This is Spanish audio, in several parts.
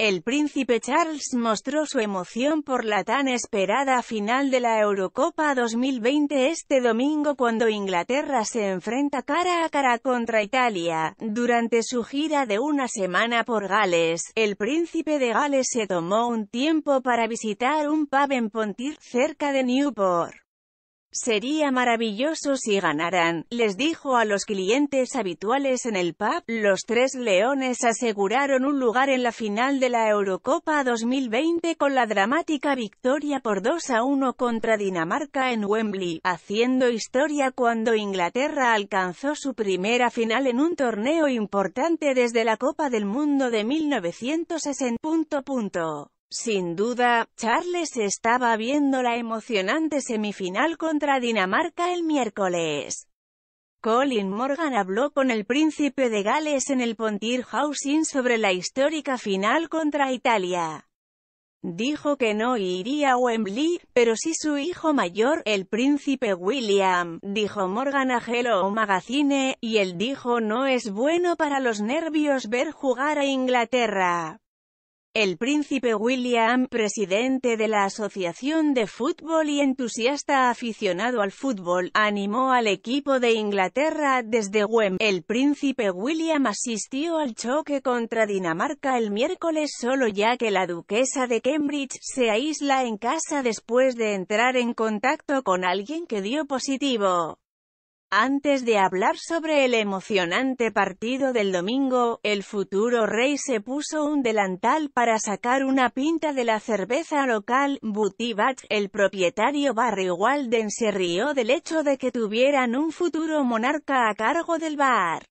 El príncipe Charles mostró su emoción por la tan esperada final de la Eurocopa 2020 este domingo cuando Inglaterra se enfrenta cara a cara contra Italia. Durante su gira de una semana por Gales, el príncipe de Gales se tomó un tiempo para visitar un pub en Pontir, cerca de Newport. Sería maravilloso si ganaran, les dijo a los clientes habituales en el pub. Los tres leones aseguraron un lugar en la final de la Eurocopa 2020 con la dramática victoria por 2 a 1 contra Dinamarca en Wembley, haciendo historia cuando Inglaterra alcanzó su primera final en un torneo importante desde la Copa del Mundo de 1960. Sin duda, Charles estaba viendo la emocionante semifinal contra Dinamarca el miércoles. Colin Morgan habló con el príncipe de Gales en el Pontier Housing sobre la histórica final contra Italia. Dijo que no iría a Wembley, pero sí su hijo mayor, el príncipe William, dijo Morgan a Hello Magazine, y él dijo no es bueno para los nervios ver jugar a Inglaterra. El príncipe William, presidente de la Asociación de Fútbol y entusiasta aficionado al fútbol, animó al equipo de Inglaterra desde Wembley. El príncipe William asistió al choque contra Dinamarca el miércoles solo ya que la duquesa de Cambridge se aísla en casa después de entrar en contacto con alguien que dio positivo. Antes de hablar sobre el emocionante partido del domingo, el futuro rey se puso un delantal para sacar una pinta de la cerveza local, Butibach, el propietario Barry Walden se rió del hecho de que tuvieran un futuro monarca a cargo del bar.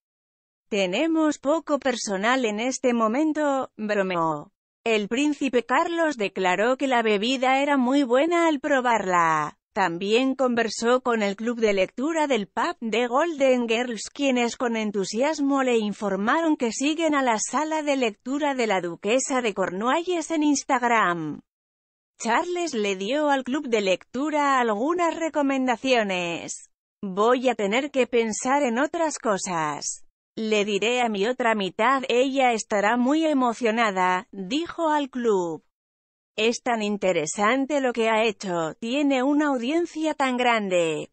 Tenemos poco personal en este momento, bromeó. El príncipe Carlos declaró que la bebida era muy buena al probarla. También conversó con el club de lectura del pub de Golden Girls, quienes con entusiasmo le informaron que siguen a la sala de lectura de la duquesa de Cornualles en Instagram. Charles le dio al club de lectura algunas recomendaciones. Voy a tener que pensar en otras cosas. Le diré a mi otra mitad, ella estará muy emocionada, dijo al club. Es tan interesante lo que ha hecho, tiene una audiencia tan grande,